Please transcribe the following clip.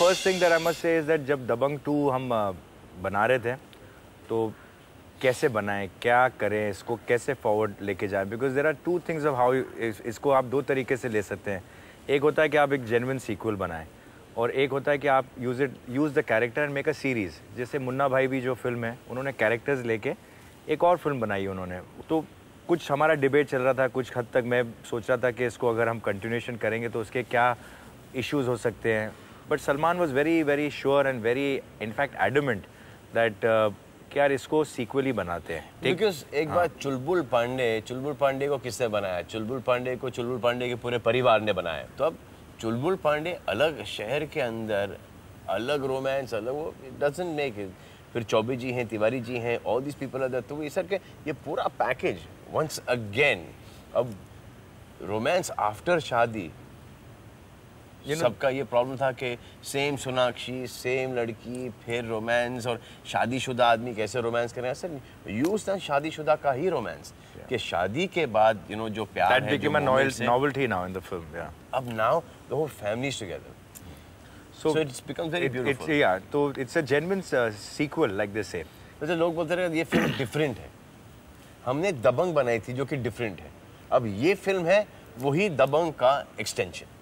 First thing that I must say is that जब Dabangg to हम बना रहे थे तो कैसे बनाएं क्या करें इसको कैसे फॉरवर्ड लेके जाएं because there are two things of how इसको आप दो तरीके से ले सकते हैं एक होता है कि आप एक जेनविन सीक्वल बनाएं और एक होता है कि आप use it use the character and make a series जैसे मुन्ना भाई भी जो फिल्म है उन्होंने कैरेक्टर्स लेके एक और फिल्म बनाई उन्होंने तो कुछ हमारा डिबेट चल रहा था कुछ हद तक मैं सोच रहा था कि इसको अगर हम कंटिन्यूशन करेंगे तो उसके क्या इश्यूज़ हो सकते हैं but Salman was very very sure and very in fact adamant that कि यार इसको सीक्वल ही बनाते हैं बिकॉज एक हाँ. बार चुलबुल पांडे चुलबुल पांडे को किसने बनाया चुलबुल पांडे को चुलबुल पांडे के पूरे परिवार ने बनाया तो अब चुलबुल पांडे अलग शहर के अंदर अलग रोमांस अलग वो डजेंट मेक इट फिर चौबे जी हैं तिवारी जी हैं ऑल दिस पीपल आर तो ये सर के ये पूरा पैकेज वंस अगेन अब रोमांस आफ्टर शादी सबका ये प्रॉब्लम था कि सेम सोनाक्षी सेम लड़की फिर रोमांस और शादीशुदा आदमी कैसे रोमांस करें सर यूज था शादीशुदा का ही रोमांस yeah. कि शादी के बाद यू नो जो प्यार That है जो novel, से, now film, yeah. अब now the whole family together so it's become very beautiful या तो it's a genuine sequel like they say वैसे लोग बोलते रहे ये फिल्म डिफरेंट है हमने दबंग बनाई थी जो कि डिफरेंट है अब ये फिल्म है वही दबंग का एक्सटेंशन